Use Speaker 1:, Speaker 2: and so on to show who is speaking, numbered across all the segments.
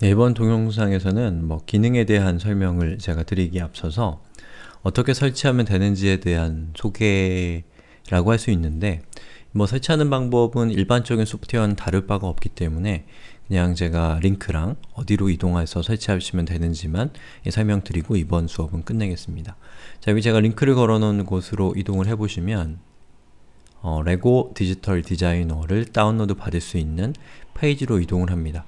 Speaker 1: 이번 동영상에서는 뭐 기능에 대한 설명을 제가 드리기 앞서서 어떻게 설치하면 되는지에 대한 소개라고 할 수 있는데 뭐 설치하는 방법은 일반적인 소프트웨어는 다를 바가 없기 때문에 그냥 제가 링크랑 어디로 이동해서 설치하시면 되는지만 설명드리고 이번 수업은 끝내겠습니다. 자, 여기 제가 링크를 걸어놓은 곳으로 이동을 해보시면 어, 레고 디지털 디자이너를 다운로드 받을 수 있는 페이지로 이동을 합니다.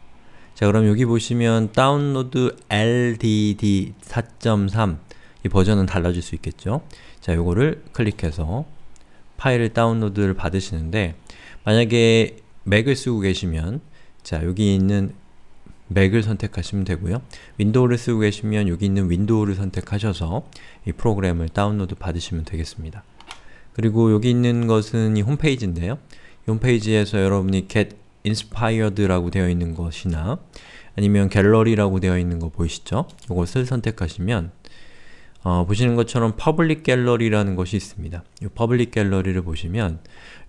Speaker 1: 자 그럼 여기 보시면 다운로드 LDD 4.3 이 버전은 달라질 수 있겠죠? 자 요거를 클릭해서 파일을 다운로드를 받으시는데 만약에 맥을 쓰고 계시면 자 여기 있는 맥을 선택하시면 되고요. 윈도우를 쓰고 계시면 여기 있는 윈도우를 선택하셔서 이 프로그램을 다운로드 받으시면 되겠습니다. 그리고 여기 있는 것은 이 홈페이지인데요. 이 홈페이지에서 여러분이 get inspired라고 되어 있는 것이나 아니면 갤러리라고 되어 있는 거 보이시죠? 이것을 선택하시면 어, 보시는 것처럼 퍼블릭 갤러리라는 것이 있습니다. 이 퍼블릭 갤러리를 보시면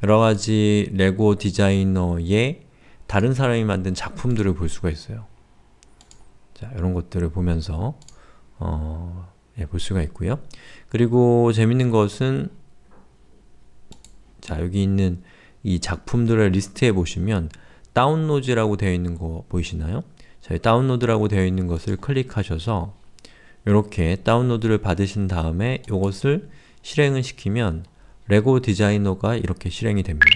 Speaker 1: 여러 가지 레고 디자이너의 다른 사람이 만든 작품들을 볼 수가 있어요. 자, 이런 것들을 보면서 어, 예, 볼 수가 있고요. 그리고 재밌는 것은 자, 여기 있는 이 작품들의 리스트에 보시면 다운로드라고 되어 있는 거 보이시나요? 자, 다운로드라고 되어 있는 것을 클릭하셔서 이렇게 다운로드를 받으신 다음에 이것을 실행을 시키면 레고 디자이너가 이렇게 실행이 됩니다.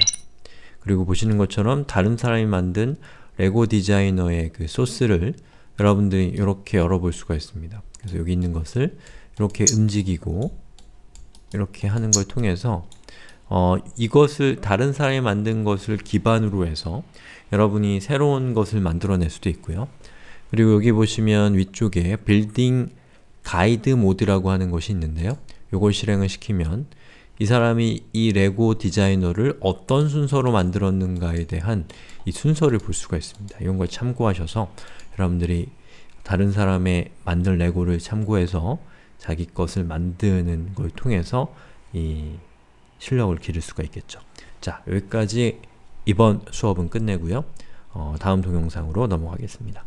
Speaker 1: 그리고 보시는 것처럼 다른 사람이 만든 레고 디자이너의 그 소스를 여러분들이 이렇게 열어볼 수가 있습니다. 그래서 여기 있는 것을 이렇게 움직이고 이렇게 하는 걸 통해서 어, 이것을 다른 사람이 만든 것을 기반으로 해서 여러분이 새로운 것을 만들어낼 수도 있고요. 그리고 여기 보시면 위쪽에 빌딩 가이드 모드라고 하는 것이 있는데요. 요걸 실행을 시키면 이 사람이 이 레고 디자이너를 어떤 순서로 만들었는가에 대한 이 순서를 볼 수가 있습니다. 이런 걸 참고하셔서 여러분들이 다른 사람의 만든 레고를 참고해서 자기 것을 만드는 걸 통해서 이 실력을 기를 수가 있겠죠. 자, 여기까지 이번 수업은 끝내고요. 어, 다음 동영상으로 넘어가겠습니다.